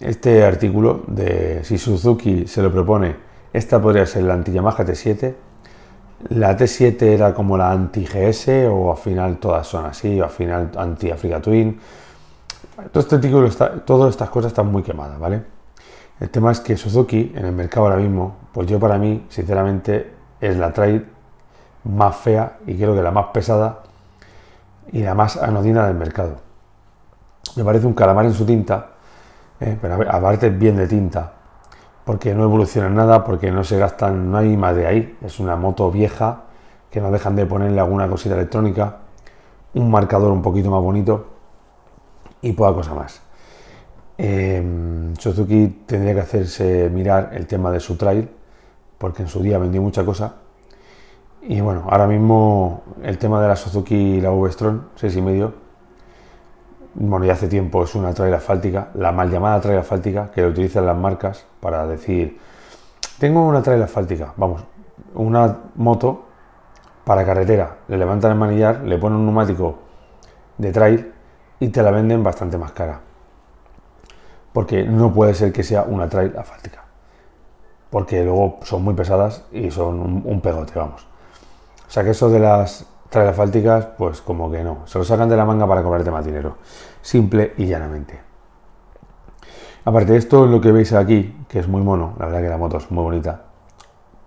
Este artículo de si Suzuki se lo propone, esta podría ser la anti-Yamaha T7. La T7 era como la anti-GS o al final todas son así, o al final anti-Africa Twin. Todo este artículo está, todas estas cosas están muy quemadas, ¿vale? El tema es que Suzuki en el mercado ahora mismo, pues yo para mí, sinceramente, es la trail más fea y creo que la más pesada y la más anodina del mercado. Me parece un calamar en su tinta eh, pero a aparte bien de tinta, porque no evoluciona nada, porque no se gastan, no hay más de ahí. Es una moto vieja que no dejan de ponerle alguna cosita electrónica, un marcador un poquito más bonito y poca cosa más. Em, Suzuki tendría que hacerse mirar el tema de su trail, porque en su día vendió mucha cosa. Y bueno, ahora mismo el tema de la Suzuki y la v y 6,5 bueno, ya hace tiempo es una trail asfáltica, la mal llamada trail asfáltica, que lo utilizan las marcas para decir, tengo una trail asfáltica, vamos, una moto para carretera, le levantan el manillar, le ponen un neumático de trail y te la venden bastante más cara. Porque no puede ser que sea una trail asfáltica. Porque luego son muy pesadas y son un pegote, vamos. O sea que eso de las Trae las fálticas, pues como que no. Se lo sacan de la manga para cobrarte más dinero. Simple y llanamente. Aparte de esto, lo que veis aquí, que es muy mono, la verdad que la moto es muy bonita.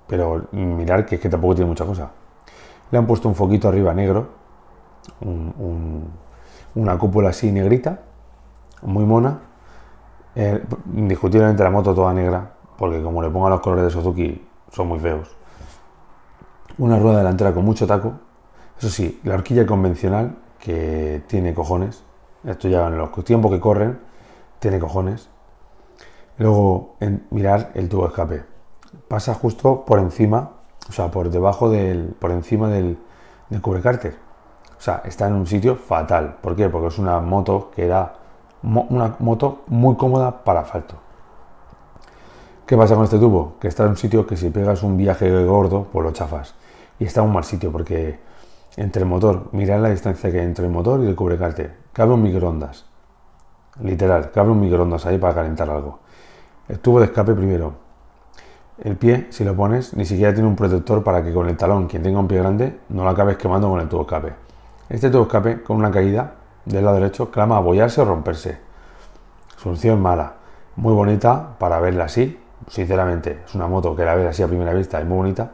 Pero mirar que es que tampoco tiene mucha cosa. Le han puesto un foquito arriba negro. una cúpula así negrita. Muy mona. Eh, indiscutiblemente la moto toda negra. Porque como le pongan los colores de Suzuki, son muy feos. Una rueda delantera con mucho taco. Eso sí, la horquilla convencional, que tiene cojones, esto ya en los tiempos que corren, tiene cojones. Luego, en, mirar el tubo de escape. Pasa justo por encima, o sea, por debajo del, por encima del, del cubrecárter. O sea, está en un sitio fatal. ¿Por qué? Porque es una moto que da... una moto muy cómoda para asfalto. ¿Qué pasa con este tubo? Que está en un sitio que si pegas un viaje gordo, pues lo chafas. Y está en un mal sitio porque entre el motor, mirad la distancia que hay entre el motor y el cubrecarte, Cabe un microondas. Literal, cabe un microondas ahí para calentar algo. El tubo de escape primero. El pie, si lo pones, ni siquiera tiene un protector para que con el talón, quien tenga un pie grande, no lo acabes quemando con el tubo escape. Este tubo escape, con una caída del lado derecho, clama apoyarse o romperse. Solución mala. Muy bonita para verla así, sinceramente. Es una moto que la ves así a primera vista y muy bonita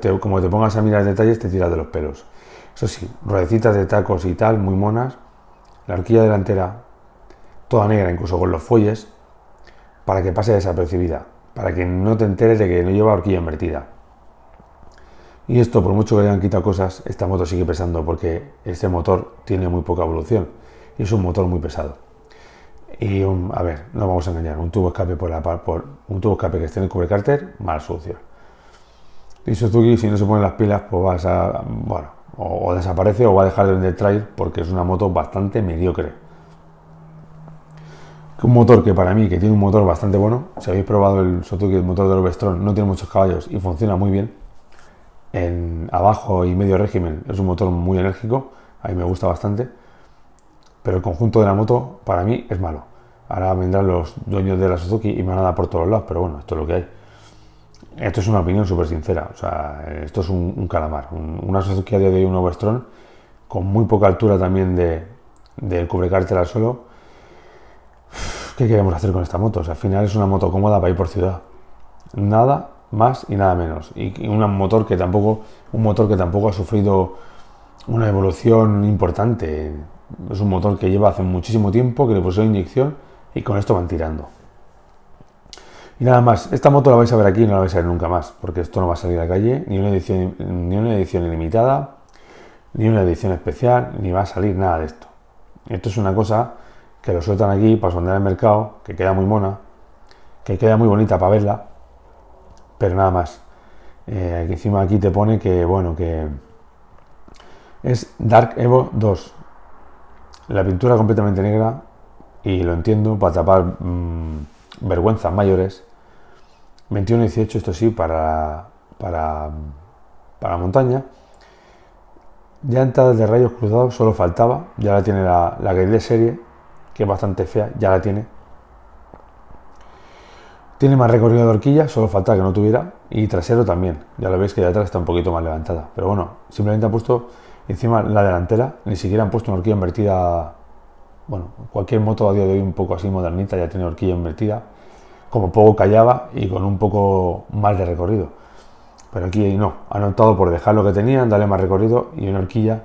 pero como te pongas a mirar detalles te tiras de los pelos. Eso sí, ruedecitas de tacos y tal, muy monas, la horquilla delantera toda negra, incluso con los fuelles, para que pase desapercibida, para que no te enteres de que no lleva horquilla invertida. Y esto, por mucho que le hayan quitado cosas, esta moto sigue pesando porque este motor tiene muy poca evolución y es un motor muy pesado. Y a ver, no vamos a engañar, un tubo escape por la por un tubo escape que esté en el cubrecárter, mala solución. Y Suzuki, si no se ponen las pilas, pues vas a. Bueno, o, desaparece o va a dejar de vender trail porque es una moto bastante mediocre. Un motor que para mí, que tiene un motor bastante bueno, si habéis probado el Suzuki, el motor del V-Strom, no tiene muchos caballos y funciona muy bien. En abajo y medio régimen es un motor muy enérgico, a mí me gusta bastante, pero el conjunto de la moto para mí es malo. Ahora vendrán los dueños de la Suzuki y me van a por todos lados, pero bueno, esto es lo que hay. Esto es una opinión súper sincera. O sea, esto es un, calamar. una Suzuki de un un Overstrong, con muy poca altura también de, del cárter al suelo. ¿Qué queremos hacer con esta moto? O sea, al final es una moto cómoda para ir por ciudad. Nada más y nada menos. Y, un motor que tampoco, un motor que tampoco ha sufrido una evolución importante. Es un motor que lleva hace muchísimo tiempo, que le pusieron inyección y con esto van tirando. Y nada más, esta moto la vais a ver aquí y no la vais a ver nunca más, porque esto no va a salir a la calle, ni una edición, ni una edición ilimitada, ni una edición especial, ni va a salir nada de esto. Esto es una cosa que lo sueltan aquí para sondear el mercado, que queda muy mona, que queda muy bonita para verla, pero nada más. Eh, encima aquí te pone que, bueno, que es Dark Evo 2. La pintura completamente negra, y lo entiendo, para tapar... Mm, vergüenzas mayores. 21 18, esto sí, para, para, para montaña. entrada de rayos cruzados solo faltaba, ya la tiene la, la de serie, que es bastante fea, ya la tiene. Tiene más recorrido de horquilla, solo falta que no tuviera, y trasero también, ya lo veis que de atrás está un poquito más levantada. Pero bueno, simplemente ha puesto encima la delantera, ni siquiera han puesto una horquilla invertida bueno, cualquier moto a día de hoy un poco así modernita ya tiene horquilla invertida, como poco callaba y con un poco más de recorrido. Pero aquí no, han optado por dejar lo que tenían, darle más recorrido y una horquilla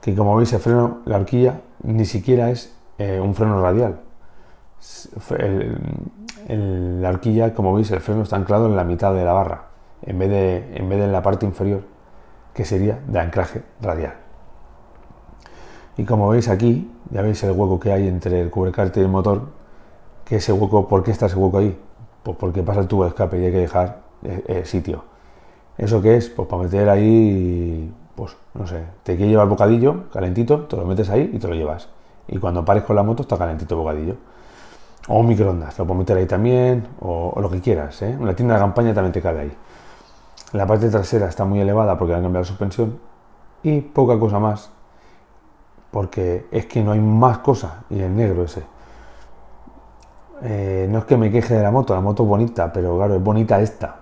que como veis el freno, la horquilla ni siquiera es eh, un freno radial. la horquilla, como veis, el freno está anclado en la mitad de la barra, en vez de, en vez de en la parte inferior, que sería de anclaje radial. Y como veis aquí, ya veis el hueco que hay entre el cubrecarte y el motor. Que ese hueco, ¿por qué está ese hueco ahí? Pues porque pasa el tubo de escape y hay que dejar el eh, eh, sitio. ¿Eso qué es? Pues para meter ahí, pues no sé, te quiere llevar bocadillo calentito, te lo metes ahí y te lo llevas. Y cuando pares con la moto está calentito el bocadillo. O microondas, lo puedes meter ahí también, o, lo que quieras. Una ¿eh? tienda de campaña también te cabe ahí. La parte trasera está muy elevada porque han cambiado la suspensión. Y poca cosa más, porque es que no hay más cosas y el negro ese. Eh, no es que me queje de la moto, la moto es bonita, pero claro, es bonita esta.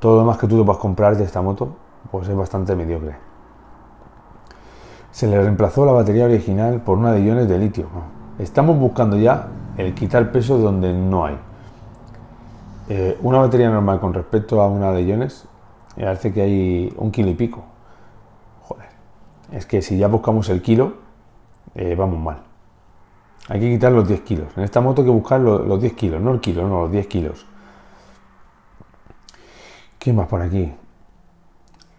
Todo lo demás que tú te puedas comprar de esta moto, pues es bastante mediocre. Se le reemplazó la batería original por una de iones de litio. Estamos buscando ya el quitar peso donde no hay. Eh, una batería normal con respecto a una de iones eh, hace que hay un kilo y pico. Joder, es que si ya buscamos el kilo, eh, vamos mal. Hay que quitar los 10 kilos. En esta moto hay que buscar los, 10 kilos, no el kilo, no, los 10 kilos. ¿Qué más por aquí?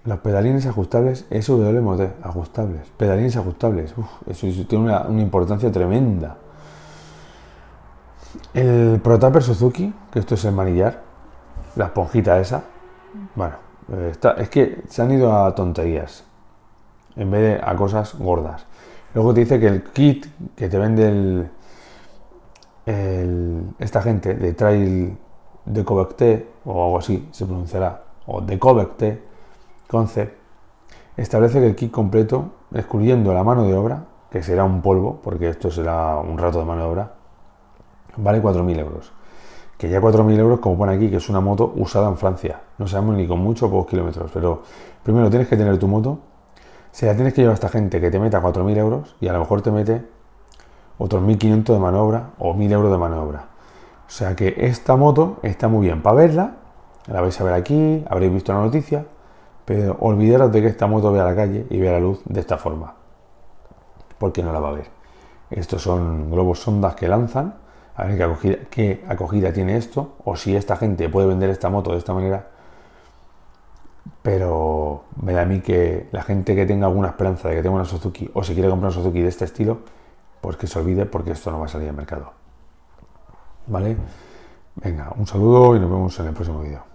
Los pedalines ajustables, eso de ajustables. Pedalines ajustables, eso, tiene una, importancia tremenda. El Protaper Suzuki, que esto es el manillar, la esponjita esa. Bueno, eh, está, es que se han ido a tonterías en vez de a cosas gordas. Luego te dice que el kit que te vende esta gente de Trail de Covecte, o algo así se pronunciará, o de Covecte Concept, establece que el kit completo, excluyendo la mano de obra, que será un polvo, porque esto será un rato de mano de obra, vale 4.000 euros. Que ya 4.000 euros, como pone aquí, que es una moto usada en Francia. No sabemos ni con mucho o pocos kilómetros, pero primero tienes que tener tu moto si la tienes que llevar a esta gente que te meta 4.000 euros y a lo mejor te mete otros 1.500 de maniobra o 1.000 euros de maniobra. O sea que esta moto está muy bien para verla, la vais a ver aquí, habréis visto la noticia, pero olvidaros de que esta moto vea la calle y vea la luz de esta forma, porque no la va a ver. Estos son globos sondas que lanzan, a ver qué acogida, qué acogida tiene esto, o si esta gente puede vender esta moto de esta manera pero me da a mí que la gente que tenga alguna esperanza de que tenga una Suzuki o se quiere comprar una Suzuki de este estilo, pues que se olvide porque esto no va a salir al mercado. ¿Vale? Venga, un saludo y nos vemos en el próximo vídeo.